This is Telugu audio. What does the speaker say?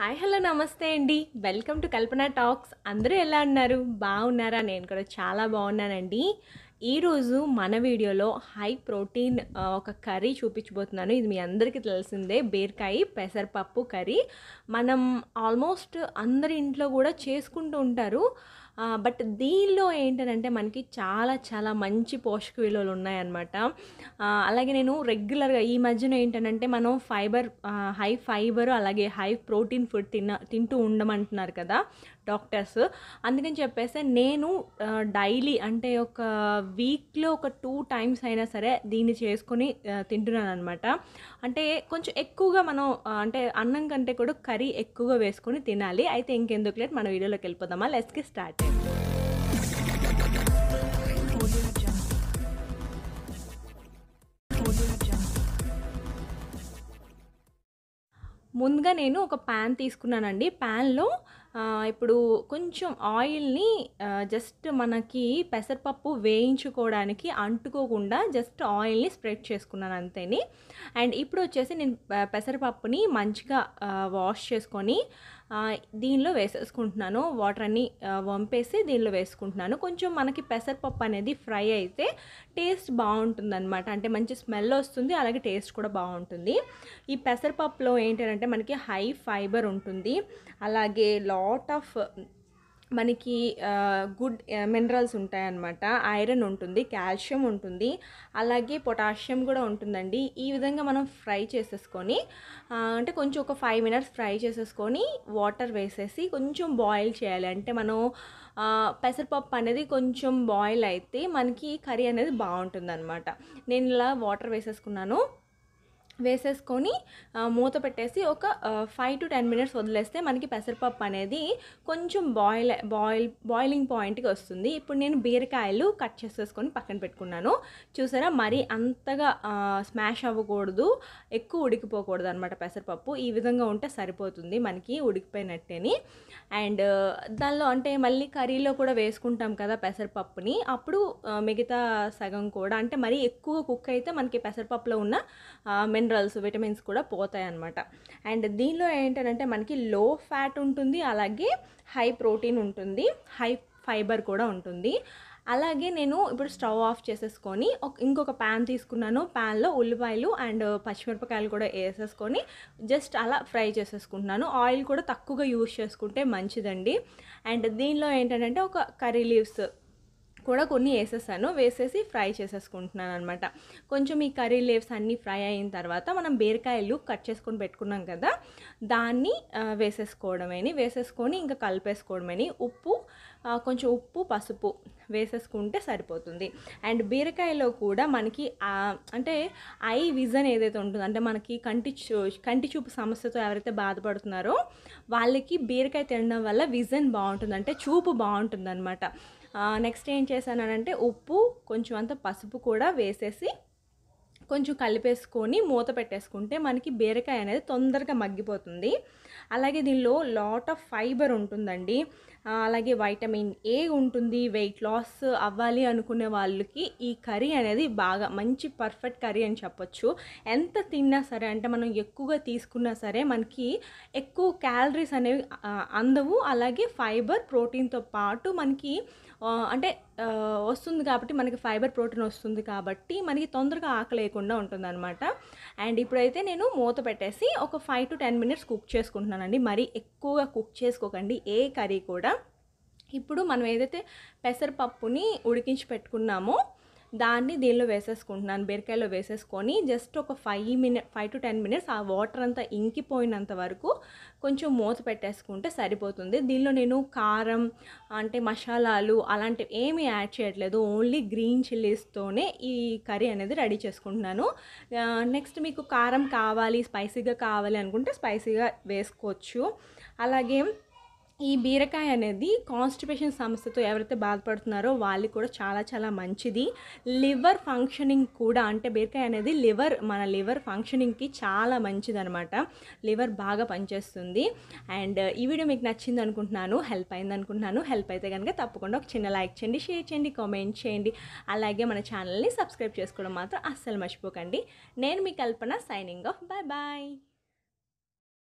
హాయ్ హలో నమస్తే అండి వెల్కమ్ టు కల్పన టాక్స్ అందరూ ఎలా ఉన్నారు బాగున్నారా నేను కూడా చాలా బాగున్నానండి ఈరోజు మన వీడియోలో హై ప్రోటీన్ ఒక కర్రీ చూపించబోతున్నాను ఇది మీ అందరికీ తెలిసిందే బీరకాయ పెసరపప్పు కర్రీ మనం ఆల్మోస్ట్ అందరి ఇంట్లో కూడా చేసుకుంటూ ఉంటారు బట్ దీనిలో ఏంటంటే మనకి చాలా చాలా మంచి పోషక విలువలు ఉన్నాయన్నమాట అలాగే నేను రెగ్యులర్గా ఈ మధ్యన ఏంటంటే మనం ఫైబర్ హై ఫైబర్ అలాగే హై ప్రోటీన్ ఫుడ్ తిన్న తింటూ ఉండమంటున్నారు కదా డాక్టర్స్ అందుకని చెప్పేసి నేను డైలీ అంటే ఒక వీక్లో ఒక టూ టైమ్స్ అయినా సరే దీన్ని చేసుకొని తింటున్నాను అనమాట అంటే కొంచెం ఎక్కువగా మనం అంటే అన్నం కంటే కూడా కర్రీ ఎక్కువగా వేసుకొని తినాలి అయితే ఇంకెందుకు లేదు మన వీడియోలోకి వెళ్ళిపోదామా లెస్కి స్టార్ట్ ముందుగా నేను ఒక ప్యాన్ తీసుకున్నానండి ప్యాన్లో ఇప్పుడు కొంచెం ఆయిల్ని జస్ట్ మనకి పెసరపప్పు వేయించుకోవడానికి అంటుకోకుండా జస్ట్ ఆయిల్ని స్ప్రెడ్ చేసుకున్నాను అంతేని అండ్ ఇప్పుడు వచ్చేసి నేను పెసరపప్పుని మంచిగా వాష్ చేసుకొని దీనిలో వేసేసుకుంటున్నాను వాటర్ అన్ని వంపేసి దీనిలో వేసుకుంటున్నాను కొంచెం మనకి పెసరపప్పు అనేది ఫ్రై అయితే టేస్ట్ బాగుంటుంది అనమాట అంటే మంచి స్మెల్ వస్తుంది అలాగే టేస్ట్ కూడా బాగుంటుంది ఈ పెసరపప్పులో ఏంటంటే మనకి హై ఫైబర్ ఉంటుంది అలాగే లాట్ ఆఫ్ మనకి గుడ్ మినరల్స్ ఉంటాయన్నమాట ఐరన్ ఉంటుంది కాల్షియం ఉంటుంది అలాగే పొటాషియం కూడా ఉంటుందండి ఈ విధంగా మనం ఫ్రై చేసేసుకొని అంటే కొంచెం ఒక ఫైవ్ మినిట్స్ ఫ్రై చేసేసుకొని వాటర్ వేసేసి కొంచెం బాయిల్ చేయాలి అంటే మనం పెసరపప్పు అనేది కొంచెం బాయిల్ అయితే మనకి కర్రీ అనేది బాగుంటుంది నేను ఇలా వాటర్ వేసేసుకున్నాను వేసేసుకొని మూత పెట్టేసి ఒక ఫైవ్ టు టెన్ మినిట్స్ వదిలేస్తే మనకి పెసరపప్పు అనేది కొంచెం బాయిల్ బాయిల్ బాయిలింగ్ పాయింట్కి వస్తుంది ఇప్పుడు నేను బీరకాయలు కట్ చేసేసుకొని పక్కన పెట్టుకున్నాను చూసారా మరీ అంతగా స్మాష్ అవ్వకూడదు ఎక్కువ ఉడికిపోకూడదు అనమాట పెసరపప్పు ఈ విధంగా ఉంటే సరిపోతుంది మనకి ఉడికిపోయినట్టేని అండ్ దానిలో అంటే మళ్ళీ కర్రీలో కూడా వేసుకుంటాం కదా పెసరపప్పుని అప్పుడు మిగతా సగం కూడా అంటే మరీ ఎక్కువ కుక్ అయితే మనకి పెసరపప్పులో ఉన్న మెన్ మినరల్స్ విటమిన్స్ కూడా పోతాయి అనమాట అండ్ దీనిలో ఏంటంటే మనకి లో ఫ్యాట్ ఉంటుంది అలాగే హై ప్రోటీన్ ఉంటుంది హై ఫైబర్ కూడా ఉంటుంది అలాగే నేను ఇప్పుడు స్టవ్ ఆఫ్ చేసేసుకొని ఇంకొక ప్యాన్ తీసుకున్నాను ప్యాన్లో ఉల్లిపాయలు అండ్ పచ్చిమిరపకాయలు కూడా వేసేసుకొని జస్ట్ అలా ఫ్రై చేసేసుకుంటున్నాను ఆయిల్ కూడా తక్కువగా యూజ్ చేసుకుంటే మంచిదండి అండ్ దీనిలో ఏంటంటే ఒక కర్రీ లీవ్స్ కూడా కొన్ని వేసేసాను వేసేసి ఫ్రై చేసేసుకుంటున్నాను అనమాట కొంచెం ఈ కర్రీ లేవ్స్ అన్నీ ఫ్రై అయిన తర్వాత మనం బీరకాయలు కట్ చేసుకొని పెట్టుకున్నాం కదా దాన్ని వేసేసుకోవడమని వేసేసుకొని ఇంకా కలిపేసుకోవడమని ఉప్పు కొంచెం ఉప్పు పసుపు వేసేసుకుంటే సరిపోతుంది అండ్ బీరకాయలో కూడా మనకి అంటే ఐ విజన్ ఏదైతే ఉంటుందో అంటే మనకి కంటి చూ కంటి చూపు సమస్యతో ఎవరైతే బాధపడుతున్నారో వాళ్ళకి బీరకాయ తినడం వల్ల విజన్ బాగుంటుంది అంటే చూపు బాగుంటుంది అనమాట నెక్స్ట్ ఏం చేశానంటే ఉప్పు కొంచెం అంత పసుపు కూడా వేసేసి కొంచెం కలిపేసుకొని మూత పెట్టేసుకుంటే మనకి బీరకాయ అనేది తొందరగా మగ్గిపోతుంది అలాగే దీనిలో లాట్ ఆఫ్ ఫైబర్ ఉంటుందండి అలాగే వైటమిన్ ఏ ఉంటుంది వెయిట్ లాస్ అవ్వాలి అనుకునే వాళ్ళకి ఈ కర్రీ అనేది బాగా మంచి పర్ఫెక్ట్ కర్రీ అని చెప్పొచ్చు ఎంత తిన్నా సరే అంటే మనం ఎక్కువగా తీసుకున్నా సరే మనకి ఎక్కువ క్యాలరీస్ అనేవి అందవు అలాగే ఫైబర్ ప్రోటీన్తో పాటు మనకి అంటే వస్తుంది కాబట్టి మనకి ఫైబర్ ప్రోటీన్ వస్తుంది కాబట్టి మనకి తొందరగా ఆకలి లేకుండా అనమాట అండ్ ఇప్పుడైతే నేను మూత పెట్టేసి ఒక five to ten minutes cook చేసుకుంటున్నానండి మరీ ఎక్కువగా కుక్ చేసుకోకండి ఏ కర్రీ కూడా ఇప్పుడు మనం ఏదైతే పెసరపప్పుని ఉడికించి పెట్టుకున్నామో దాన్ని దీనిలో వేసేసుకుంటున్నాను బీరకాయలో వేసేసుకొని జస్ట్ ఒక five minute five to ten minutes ఆ వాటర్ అంతా ఇంకిపోయినంత వరకు కొంచెం మూత పెట్టేసుకుంటే సరిపోతుంది దీనిలో నేను కారం అంటే మసాలాలు అలాంటివి ఏమీ యాడ్ చేయట్లేదు ఓన్లీ గ్రీన్ చిల్లీస్తోనే ఈ కర్రీ అనేది రెడీ చేసుకుంటున్నాను నెక్స్ట్ మీకు కారం కావాలి స్పైసీగా కావాలి అనుకుంటే స్పైసీగా వేసుకోవచ్చు అలాగే ఈ బీరకాయ అనేది కాన్స్టిపేషన్ సమస్యతో ఎవరైతే బాధపడుతున్నారో వాళ్ళు కూడా చాలా చాలా మంచిది లివర్ ఫంక్షనింగ్ కూడా అంటే బీరకాయ అనేది లివర్ మన లివర్ ఫంక్షనింగ్కి చాలా మంచిది అనమాట లివర్ బాగా పనిచేస్తుంది అండ్ ఈ వీడియో మీకు నచ్చింది అనుకుంటున్నాను హెల్ప్ అయింది అనుకుంటున్నాను హెల్ప్ అయితే కనుక తప్పకుండా ఒక చిన్న లైక్ చేయండి షేర్ చేయండి కామెంట్ చేయండి అలాగే మన ఛానల్ని సబ్స్క్రైబ్ చేసుకోవడం మాత్రం అస్సలు మర్చిపోకండి నేను మీ Kalpana signing off bye bye